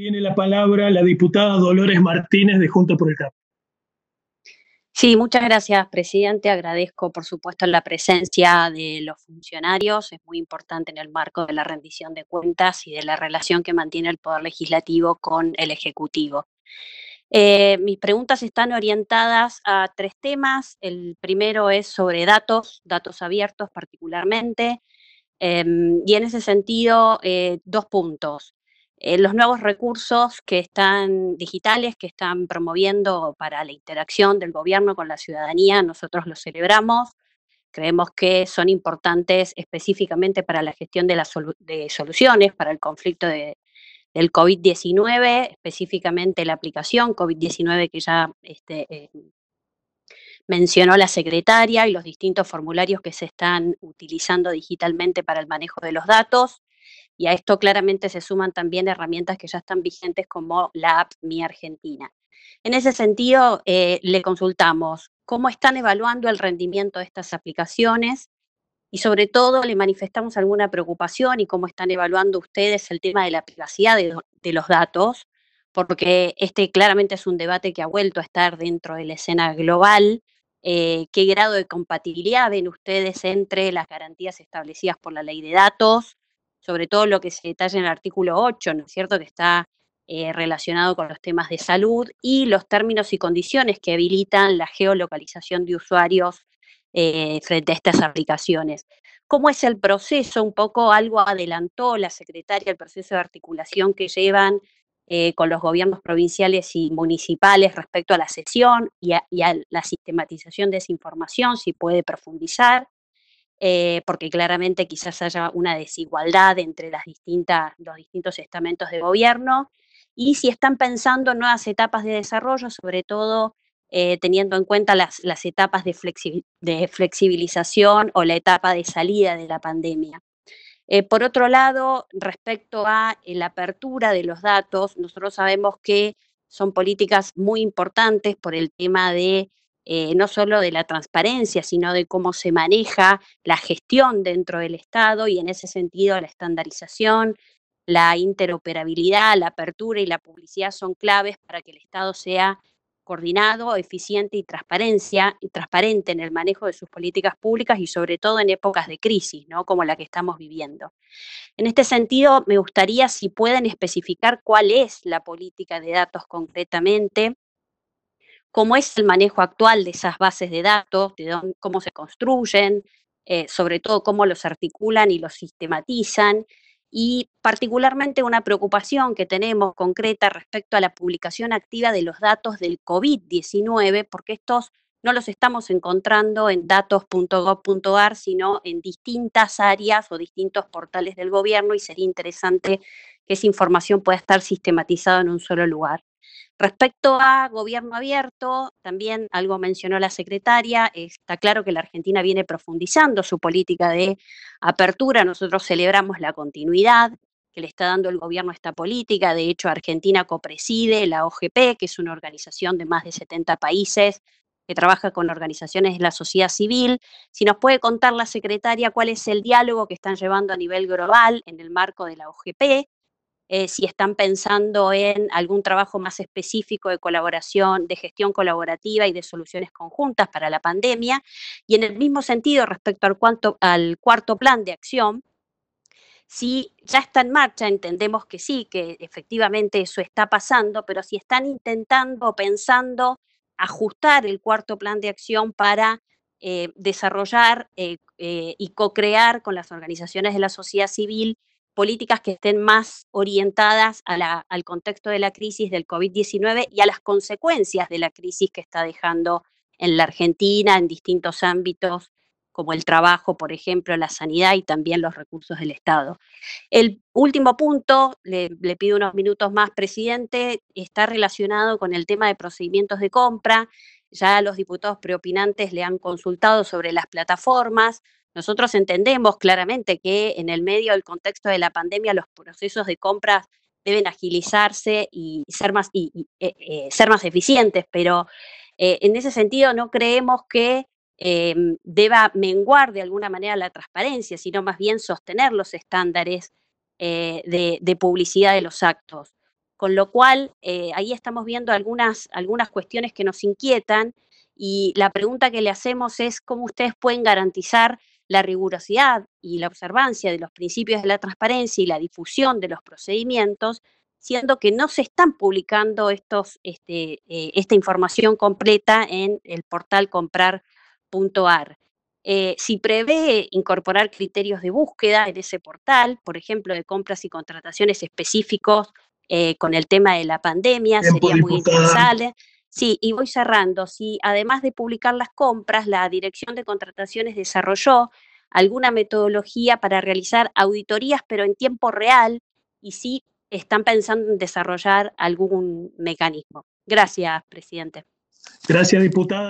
Tiene la palabra la diputada Dolores Martínez de Junta por el Cambio. Sí, muchas gracias, presidente. Agradezco, por supuesto, la presencia de los funcionarios. Es muy importante en el marco de la rendición de cuentas y de la relación que mantiene el Poder Legislativo con el Ejecutivo. Eh, mis preguntas están orientadas a tres temas. El primero es sobre datos, datos abiertos particularmente. Em, y en ese sentido, eh, dos puntos. Eh, los nuevos recursos que están digitales, que están promoviendo para la interacción del gobierno con la ciudadanía, nosotros los celebramos. Creemos que son importantes específicamente para la gestión de, las soluciones, para el conflicto del COVID-19, específicamente la aplicación COVID-19 que ya este, eh, mencionó la secretaria y los distintos formularios que se están utilizando digitalmente para el manejo de los datos. Y a esto claramente se suman también herramientas que ya están vigentes como la app Mi Argentina. En ese sentido, eh, le consultamos cómo están evaluando el rendimiento de estas aplicaciones y sobre todo le manifestamos alguna preocupación y cómo están evaluando ustedes el tema de la privacidad de, los datos, porque este claramente es un debate que ha vuelto a estar dentro de la escena global. Eh, ¿Qué grado de compatibilidad ven ustedes entre las garantías establecidas por la ley de datos? sobre todo lo que se detalla en el artículo 8, ¿no es cierto?, que está eh, relacionado con los temas de salud y los términos y condiciones que habilitan la geolocalización de usuarios eh, frente a estas aplicaciones. ¿Cómo es el proceso? Un poco algo adelantó la secretaria el proceso de articulación que llevan eh, con los gobiernos provinciales y municipales respecto a la sesión y y a la sistematización de esa información, si puede profundizar. Eh, porque claramente quizás haya una desigualdad entre las distintas, los distintos estamentos de gobierno, y si están pensando en nuevas etapas de desarrollo, sobre todo eh, teniendo en cuenta las, etapas de, de, flexibilización o la etapa de salida de la pandemia. Eh, por otro lado, respecto a la apertura de los datos, nosotros sabemos que son políticas muy importantes por el tema de eh, no solo de la transparencia, sino de cómo se maneja la gestión dentro del Estado y en ese sentido la estandarización, la interoperabilidad, la apertura y la publicidad son claves para que el Estado sea coordinado, eficiente y, transparencia, y transparente en el manejo de sus políticas públicas y sobre todo en épocas de crisis, ¿no? como la que estamos viviendo. En este sentido, me gustaría si pueden especificar cuál es la política de datos concretamente, cómo es el manejo actual de esas bases de datos, de cómo se construyen, eh, sobre todo cómo los articulan y los sistematizan, y particularmente una preocupación que tenemos concreta respecto a la publicación activa de los datos del COVID-19, porque estos no los estamos encontrando en datos.gov.ar, sino en distintas áreas o distintos portales del gobierno y sería interesante que esa información pueda estar sistematizada en un solo lugar. Respecto a gobierno abierto, también algo mencionó la secretaria, está claro que la Argentina viene profundizando su política de apertura, nosotros celebramos la continuidad que le está dando el gobierno a esta política, de hecho Argentina copreside la OGP, que es una organización de más de 70 países que trabaja con organizaciones de la sociedad civil. Si nos puede contar la secretaria cuál es el diálogo que están llevando a nivel global en el marco de la OGP, eh, si están pensando en algún trabajo más específico de colaboración, de gestión colaborativa y de soluciones conjuntas para la pandemia. Y en el mismo sentido, respecto al, cuarto plan de acción, si ya está en marcha, entendemos que sí, que efectivamente eso está pasando, pero si están intentando o pensando ajustar el cuarto plan de acción para eh, desarrollar eh, y co-crear con las organizaciones de la sociedad civil políticas que estén más orientadas al contexto de la crisis del COVID-19 y a las consecuencias de la crisis que está dejando en la Argentina en distintos ámbitos como el trabajo, por ejemplo, la sanidad y también los recursos del Estado. El último punto, le, pido unos minutos más, presidente, está relacionado con el tema de procedimientos de compra. Ya los diputados preopinantes le han consultado sobre las plataformas. Nosotros entendemos claramente que en el medio del contexto de la pandemia los procesos de compras deben agilizarse y ser más, y, eh, eh, ser más eficientes, pero eh, en ese sentido no creemos que em, deba menguar de alguna manera la transparencia, sino más bien sostener los estándares de, de, publicidad de los actos. Con lo cual, ahí estamos viendo algunas, algunas cuestiones que nos inquietan y la pregunta que le hacemos es cómo ustedes pueden garantizar la rigurosidad y la observancia de los principios de la transparencia y la difusión de los procedimientos, siendo que no se están publicando estos, este, eh, esta información completa en el portal comprar.ar. Eh, si prevé incorporar criterios de búsqueda en ese portal, por ejemplo, de compras y contrataciones específicos eh, con el tema de la pandemia, sería muy interesante. Sí, y voy cerrando. Si además de publicar las compras, la Dirección de Contrataciones desarrolló alguna metodología para realizar auditorías, pero en tiempo real, y sí están pensando en desarrollar algún mecanismo. Gracias, presidente. Gracias, diputada.